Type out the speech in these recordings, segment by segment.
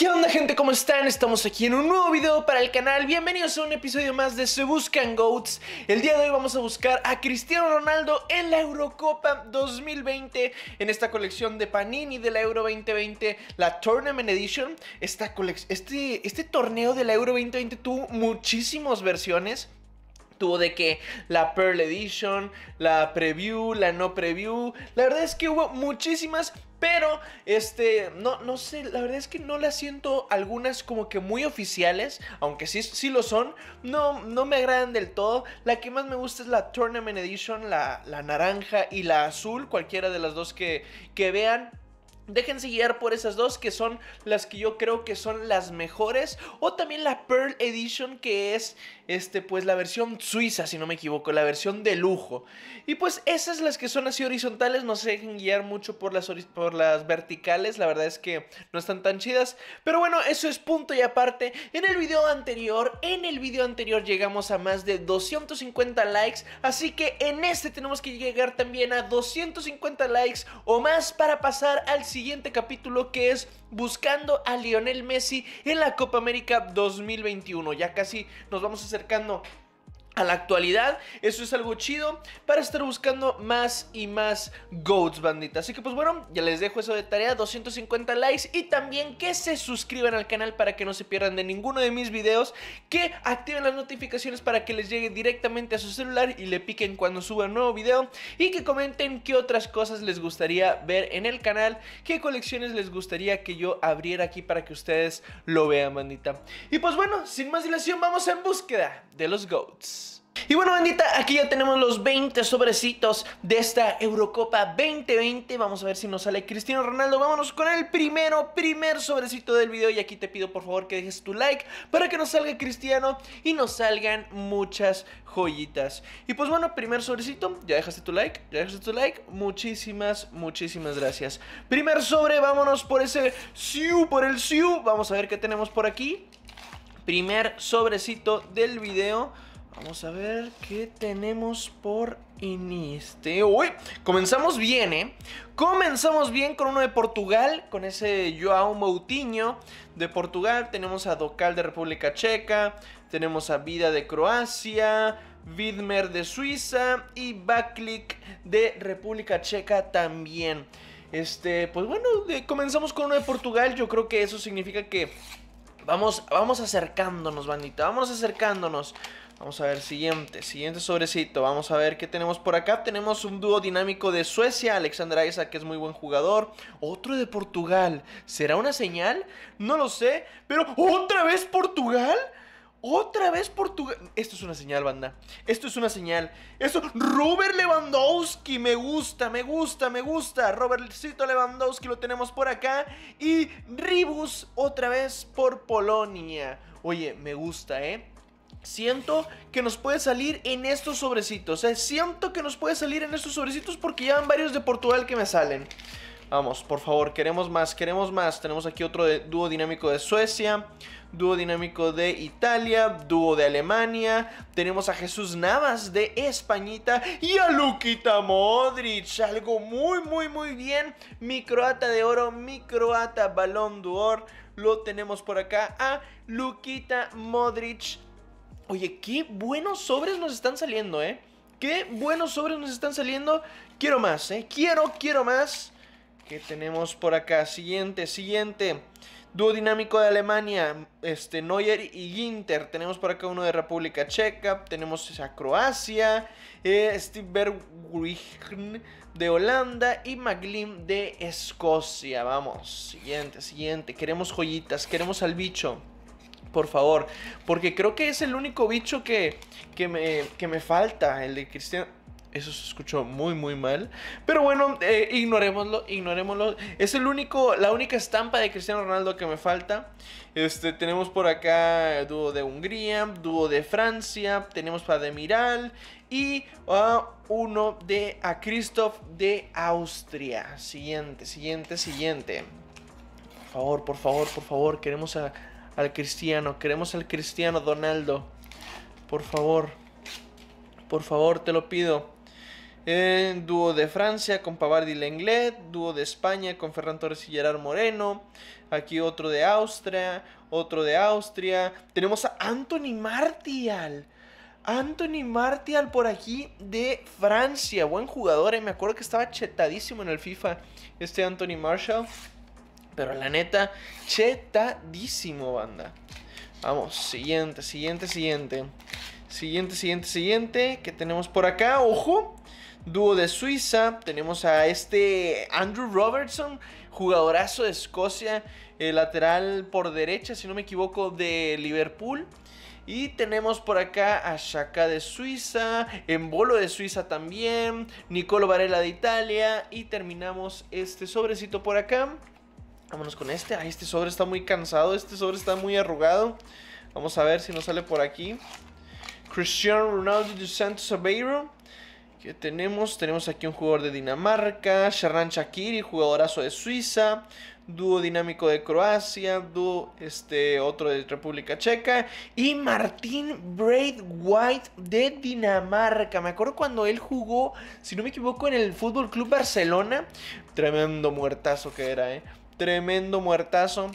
¿Qué onda gente? ¿Cómo están? Estamos aquí en un nuevo video para el canal Bienvenidos a un episodio más de Se Buscan Goats El día de hoy vamos a buscar a Cristiano Ronaldo en la Eurocopa 2020 En esta colección de Panini de la Euro 2020 La Tournament Edition esta este, este torneo de la Euro 2020 tuvo muchísimas versiones tuvo de que la Pearl Edition, la Preview, la no Preview. La verdad es que hubo muchísimas pero, este, no, no sé, la verdad es que no las siento algunas como que muy oficiales, aunque sí, sí lo son, no, no me agradan del todo. La que más me gusta es la Tournament Edition, la, la naranja y la azul, cualquiera de las dos que, que vean. Déjense guiar por esas dos que son las que yo creo que son las mejores. O también la Pearl Edition que es este, pues la versión suiza, si no me equivoco, la versión de lujo. Y pues esas las que son así horizontales, no se dejen guiar mucho por las, por las verticales. La verdad es que no están tan chidas. Pero bueno, eso es punto y aparte. En el video anterior, en el video anterior llegamos a más de 250 likes. Así que en este tenemos que llegar también a 250 likes o más para pasar al siguiente siguiente capítulo que es buscando a Lionel Messi en la Copa América 2021. Ya casi nos vamos acercando a la actualidad. Eso es algo chido para estar buscando más y más GOATs, bandita. Así que pues bueno, ya les dejo eso de tarea, 250 likes y también que se suscriban al canal para que no se pierdan de ninguno de mis videos, que activen las notificaciones para que les llegue directamente a su celular y le piquen cuando suba un nuevo video y que comenten qué otras cosas les gustaría ver en el canal, qué colecciones les gustaría que yo abriera aquí para que ustedes lo vean, bandita. Y pues bueno, sin más dilación, vamos en búsqueda de los GOATs. Y bueno, bendita, aquí ya tenemos los 20 sobrecitos de esta Eurocopa 2020. Vamos a ver si nos sale Cristiano Ronaldo. Vámonos con el primero, primer sobrecito del video. Y aquí te pido por favor que dejes tu like para que nos salga Cristiano y nos salgan muchas joyitas. Y pues bueno, primer sobrecito, ya dejaste tu like, ya dejaste tu like. Muchísimas, muchísimas gracias. Primer sobre, vámonos por ese Siu, por el Siu. Vamos a ver qué tenemos por aquí. Primer sobrecito del video. Vamos a ver qué tenemos por Iniste. Uy, comenzamos bien, ¿eh? Comenzamos bien con uno de Portugal, con ese João Moutinho de Portugal. Tenemos a Docal de República Checa, tenemos a Vida de Croacia, Vidmer de Suiza y Baklik de República Checa también. Este, pues bueno, comenzamos con uno de Portugal. Yo creo que eso significa que vamos, vamos acercándonos, bandita. Vamos acercándonos. Vamos a ver, siguiente, siguiente sobrecito. Vamos a ver qué tenemos por acá. Tenemos un dúo dinámico de Suecia, Alexandra Isaac, que es muy buen jugador. Otro de Portugal. ¿Será una señal? No lo sé, pero ¿otra vez Portugal? Otra vez Portugal. Esto es una señal, banda. Esto es una señal. Eso, Robert Lewandowski. Me gusta, me gusta, me gusta. Robertcito Lewandowski lo tenemos por acá. Y Ribus otra vez por Polonia. Oye, me gusta, ¿eh? Siento que nos puede salir en estos sobrecitos, ¿eh? Siento que nos puede salir en estos sobrecitos porque ya van varios de Portugal que me salen. Vamos, por favor, queremos más, queremos más. Tenemos aquí otro de, dúo dinámico de Suecia, dúo dinámico de Italia, dúo de Alemania. Tenemos a Jesús Navas de Españita y a Luquita Modric. Algo muy, muy, muy bien. Mi de oro, mi balón duor Lo tenemos por acá a Luquita Modric Oye, qué buenos sobres nos están saliendo, ¿eh? Qué buenos sobres nos están saliendo. Quiero más, ¿eh? Quiero, quiero más. ¿Qué tenemos por acá? Siguiente, siguiente. Dúo dinámico de Alemania, este, Neuer y Ginter. Tenemos por acá uno de República Checa. Tenemos a Croacia. Eh, Steve Bergwijn de Holanda. Y Maglim de Escocia. Vamos, siguiente, siguiente. Queremos joyitas, queremos al bicho. Por favor, porque creo que es el único bicho que, que, me, me falta, el de Cristiano. Eso se escuchó muy, muy mal. Pero bueno, eh, ignorémoslo, ignorémoslo. Es el único, la única estampa de Cristiano Ronaldo que me falta. Este, tenemos por acá dúo de Hungría, dúo de Francia, tenemos para de Miral y uno de a Christoph de Austria. Siguiente, siguiente, siguiente. Por favor, por favor, por favor, queremos a, al cristiano. Queremos al cristiano, Donaldo. Por favor. Por favor, te lo pido. Eh, dúo de Francia con Pavardi Lenglet. Dúo de España con Ferran Torres y Gerard Moreno. Aquí otro de Austria. Otro de Austria. Tenemos a Anthony Martial. Anthony Martial por aquí de Francia. Buen jugador. Eh. Me acuerdo que estaba chetadísimo en el FIFA. Este Anthony Martial. Pero la neta, chetadísimo, banda. Vamos, siguiente, siguiente, siguiente. Siguiente, siguiente, siguiente. Que tenemos por acá, ojo. Dúo de Suiza. Tenemos a este Andrew Robertson, jugadorazo de Escocia, eh, lateral por derecha, si no me equivoco, de Liverpool. Y tenemos por acá a Shaka de Suiza, en Embolo de Suiza también, Nicolo Varela de Italia. Y terminamos este sobrecito por acá Vámonos con este. Ay, este sobre está muy cansado. Este sobre está muy arrugado. Vamos a ver si nos sale por aquí. Cristiano Ronaldo de Santos Aveiro. ¿Qué tenemos? Tenemos aquí un jugador de Dinamarca. Sharan Shakiri, jugadorazo de Suiza. Dúo dinámico de Croacia. Dúo este, otro de República Checa. Y Martín Braid White de Dinamarca. Me acuerdo cuando él jugó, si no me equivoco, en el Fútbol Club Barcelona. Tremendo muertazo que era, ¿eh? Tremendo muertazo.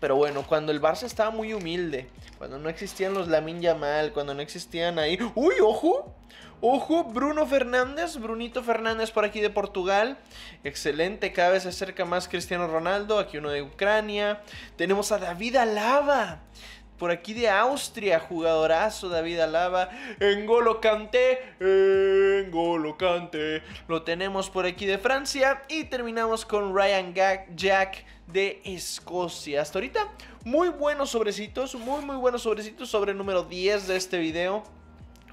Pero bueno, cuando el Barça estaba muy humilde, cuando no existían los Lamin Yamal, cuando no existían ahí. ¡Uy, ojo! Ojo, Bruno Fernández, Brunito Fernández por aquí de Portugal. Excelente, cada vez se acerca más Cristiano Ronaldo. Aquí uno de Ucrania. Tenemos a David Alaba. Por aquí de Austria, jugadorazo David Alaba. En Golocante. En Golocante. Lo tenemos por aquí de Francia. Y terminamos con Ryan Jack de Escocia. Hasta ahorita, muy buenos sobrecitos, muy muy buenos sobrecitos sobre el número 10 de este video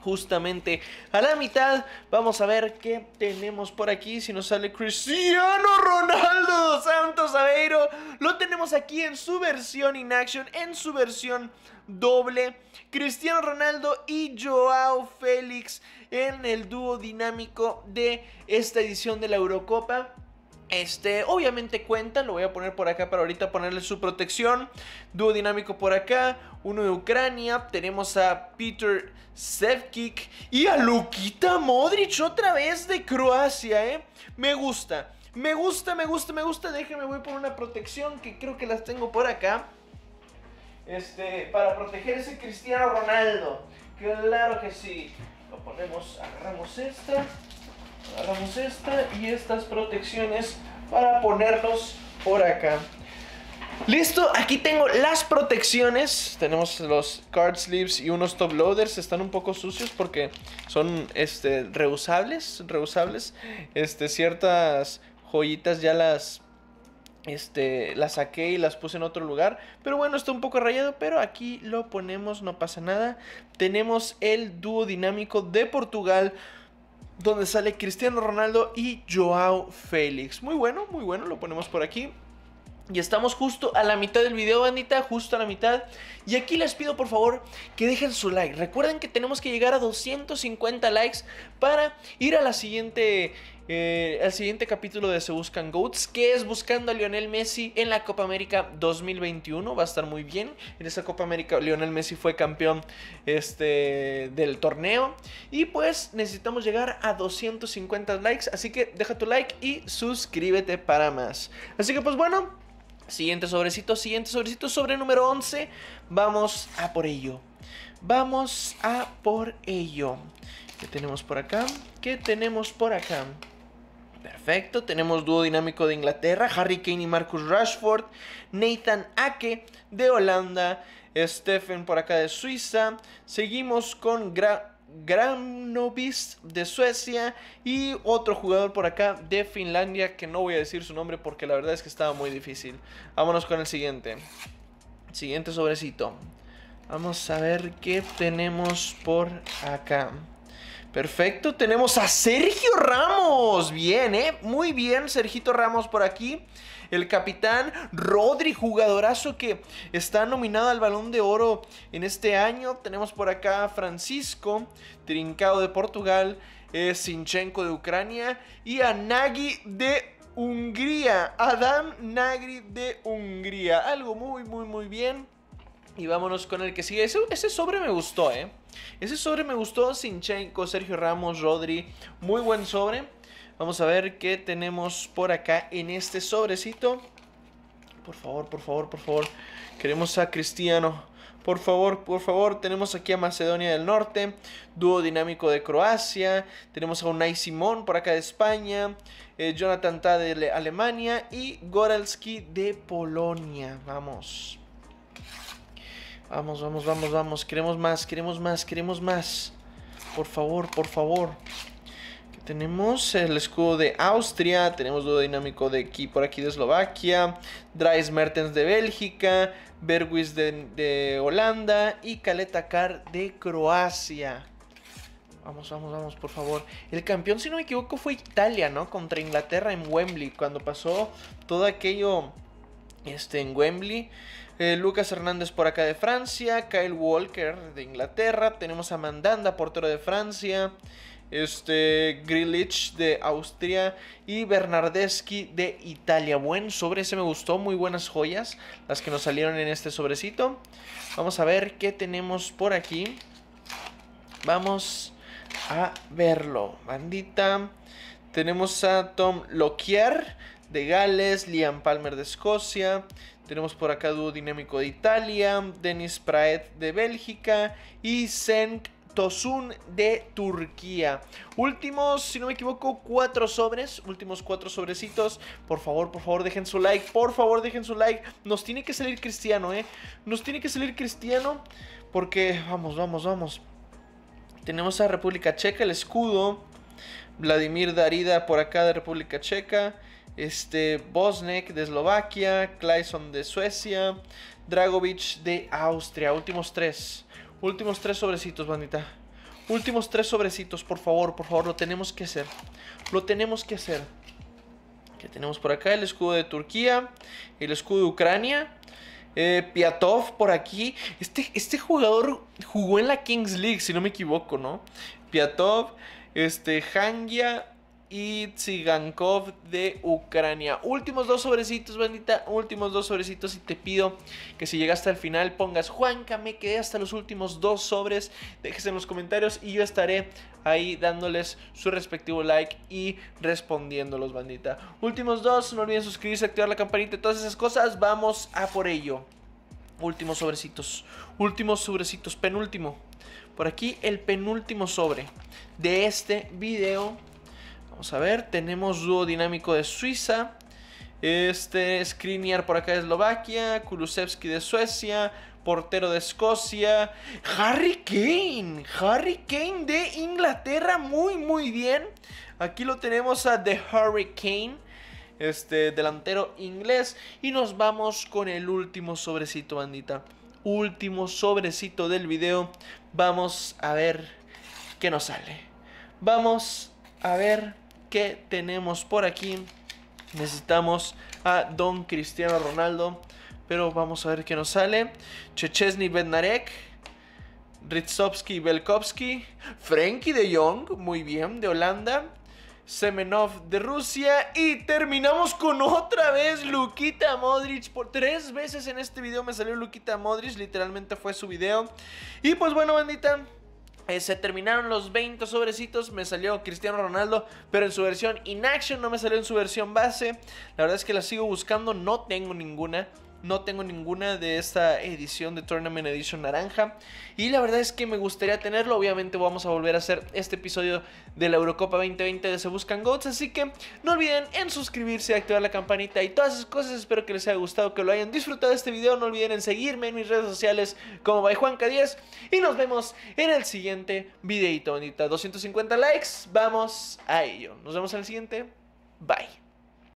justamente a la mitad. Vamos a ver qué tenemos por aquí. Si nos sale Cristiano Ronaldo Santos Aveiro. Lo tenemos aquí en su versión in action, en su versión doble. Cristiano Ronaldo y Joao Félix en el dúo dinámico de esta edición de la Eurocopa. Este, obviamente cuenta, lo voy a poner por acá para ahorita ponerle su protección. Dúo dinámico por acá, uno de Ucrania. Tenemos a Peter Sevkik y a Lukita Modric otra vez de Croacia, ¿eh? Me gusta, me gusta, me gusta, me gusta. Déjenme, voy por una protección que creo que las tengo por acá. Este, para proteger ese Cristiano Ronaldo. Claro que sí. Lo ponemos, agarramos esta agarramos esta y estas protecciones para ponerlos por acá. Listo, aquí tengo las protecciones. Tenemos los card sleeves y unos top loaders. Están un poco sucios porque son este, reusables. Reusables. Este, ciertas joyitas ya las. Este, las saqué y las puse en otro lugar. Pero bueno, está un poco rayado. Pero aquí lo ponemos, no pasa nada. Tenemos el dúo dinámico de Portugal donde sale Cristiano Ronaldo y Joao Félix. Muy bueno, muy bueno, lo ponemos por aquí. Y estamos justo a la mitad del video, bandita, justo a la mitad. Y aquí les pido por favor que dejen su like. Recuerden que tenemos que llegar a 250 likes para ir a la siguiente eh, el siguiente capítulo de Se Buscan Goats, que es buscando a Lionel Messi en la Copa América 2021. Va a estar muy bien. En esa Copa América Lionel Messi fue campeón este, del torneo. Y pues necesitamos llegar a 250 likes. Así que deja tu like y suscríbete para más. Así que pues bueno, siguiente sobrecito, siguiente sobrecito, sobre número 11. Vamos a por ello. Vamos a por ello. ¿Qué tenemos por acá? ¿Qué tenemos por acá? Perfecto, tenemos dúo dinámico de Inglaterra, Harry Kane y Marcus Rashford, Nathan Ake de Holanda, Stephen por acá de Suiza, seguimos con Gran de Suecia y otro jugador por acá de Finlandia que no voy a decir su nombre porque la verdad es que estaba muy difícil. Vámonos con el siguiente. Siguiente sobrecito. Vamos a ver qué tenemos por acá. Perfecto, tenemos a Sergio Ramos. Bien, ¿eh? Muy bien, Sergito Ramos por aquí. El capitán Rodri, jugadorazo que está nominado al balón de oro en este año. Tenemos por acá a Francisco, Trincado de Portugal, Sinchenko de Ucrania y a Nagy de Hungría. Adam Nagy de Hungría. Algo muy, muy, muy bien. Y vámonos con el que sigue. Ese, sobre me gustó, ¿eh? Ese sobre me gustó. Sinchenko, Sergio Ramos, Rodri. Muy buen sobre. Vamos a ver qué tenemos por acá en este sobrecito. Por favor, por favor, por favor. Queremos a Cristiano. Por favor, por favor. Tenemos aquí a Macedonia del Norte. Dúo dinámico de Croacia. Tenemos a Unai Simón por acá de España. Eh, Jonathan Tadele, de Alemania. Y Goralski de Polonia. Vamos. Vamos, vamos, vamos, vamos. Queremos más, queremos más, queremos más. Por favor, por favor. tenemos el escudo de Austria. Tenemos lo dinámico de aquí, por aquí de Eslovaquia. Dries Mertens de Bélgica. Berwis de, Holanda. Y Caleta Car de Croacia. Vamos, vamos, vamos, por favor. El campeón, si no me equivoco, fue Italia, ¿no? Contra Inglaterra en Wembley. Cuando pasó todo aquello este, en Wembley. Eh, Lucas Hernández por acá de Francia. Kyle Walker de Inglaterra. Tenemos a Mandanda, portero de Francia. Este, Grilich de Austria y Bernardeschi de Italia. Buen sobre, ese me gustó. Muy buenas joyas las que nos salieron en este sobrecito. Vamos a ver qué tenemos por aquí. Vamos a verlo. Bandita. Tenemos a Tom Lockyer de Gales, Liam Palmer de Escocia, tenemos por acá dúo dinámico de Italia, Denis Praet de Bélgica y Senk Tosun de Turquía. Últimos, si no me equivoco, cuatro sobres. Últimos cuatro sobrecitos. Por favor, por favor, dejen su like. Por favor, dejen su like. Nos tiene que salir cristiano, ¿eh? Nos tiene que salir cristiano. Porque, vamos, vamos, vamos. Tenemos a República Checa, el escudo. Vladimir Darida por acá de República Checa este, Bosnek de Eslovaquia, Clayson de Suecia, Dragovic de Austria. Últimos tres. Últimos tres sobrecitos, bandita. Últimos tres sobrecitos, por favor, por favor, lo tenemos que hacer. Lo tenemos que hacer. Que tenemos por acá el escudo de Turquía, el escudo de Ucrania. Eh, Piatov por aquí. Este, este jugador jugó en la Kings League, si no me equivoco, ¿no? Piatov, este, Hangia, y Tsigankov de Ucrania. Últimos dos sobrecitos, bandita. Últimos dos sobrecitos. Y te pido que si llegaste al final pongas Juanca, me quedé hasta los últimos dos sobres. Dejes en los comentarios y yo estaré ahí dándoles su respectivo like y respondiéndolos, bandita. Últimos dos, no olviden suscribirse, activar la campanita, todas esas cosas. Vamos a por ello. Últimos sobrecitos. Últimos sobrecitos. Penúltimo. Por aquí el penúltimo sobre de este video Vamos a ver, tenemos dúo dinámico de Suiza. Este, Skriniar por acá de Eslovaquia, Kulusevski de Suecia, portero de Escocia, Harry Kane, Harry Kane de Inglaterra, muy muy bien. Aquí lo tenemos a The Kane. este delantero inglés y nos vamos con el último sobrecito, bandita. Último sobrecito del video. Vamos a ver qué nos sale. Vamos a ver que tenemos por aquí. Necesitamos a Don Cristiano Ronaldo. Pero vamos a ver qué nos sale. Chechesny Bednarek. Ritsovsky Belkovsky. Frankie de Jong. Muy bien, de Holanda. Semenov de Rusia. Y terminamos con otra vez Luquita Modric. Por tres veces en este video me salió Luquita Modric. Literalmente fue su video. Y pues bueno, bendita eh, se terminaron los 20 sobrecitos, me salió Cristiano Ronaldo, pero en su versión in action, no me salió en su versión base. La verdad es que la sigo buscando, no tengo ninguna. No tengo ninguna de esta edición de Tournament Edition naranja. Y la verdad es que me gustaría tenerlo. Obviamente vamos a volver a hacer este episodio de la Eurocopa 2020 de Se Buscan Goats. Así que no olviden en suscribirse, activar la campanita y todas esas cosas. Espero que les haya gustado, que lo hayan disfrutado este video. No olviden en seguirme en mis redes sociales como ByJuanca10. Y nos vemos en el siguiente videito, bonita. 250 likes. Vamos a ello. Nos vemos en el siguiente. Bye.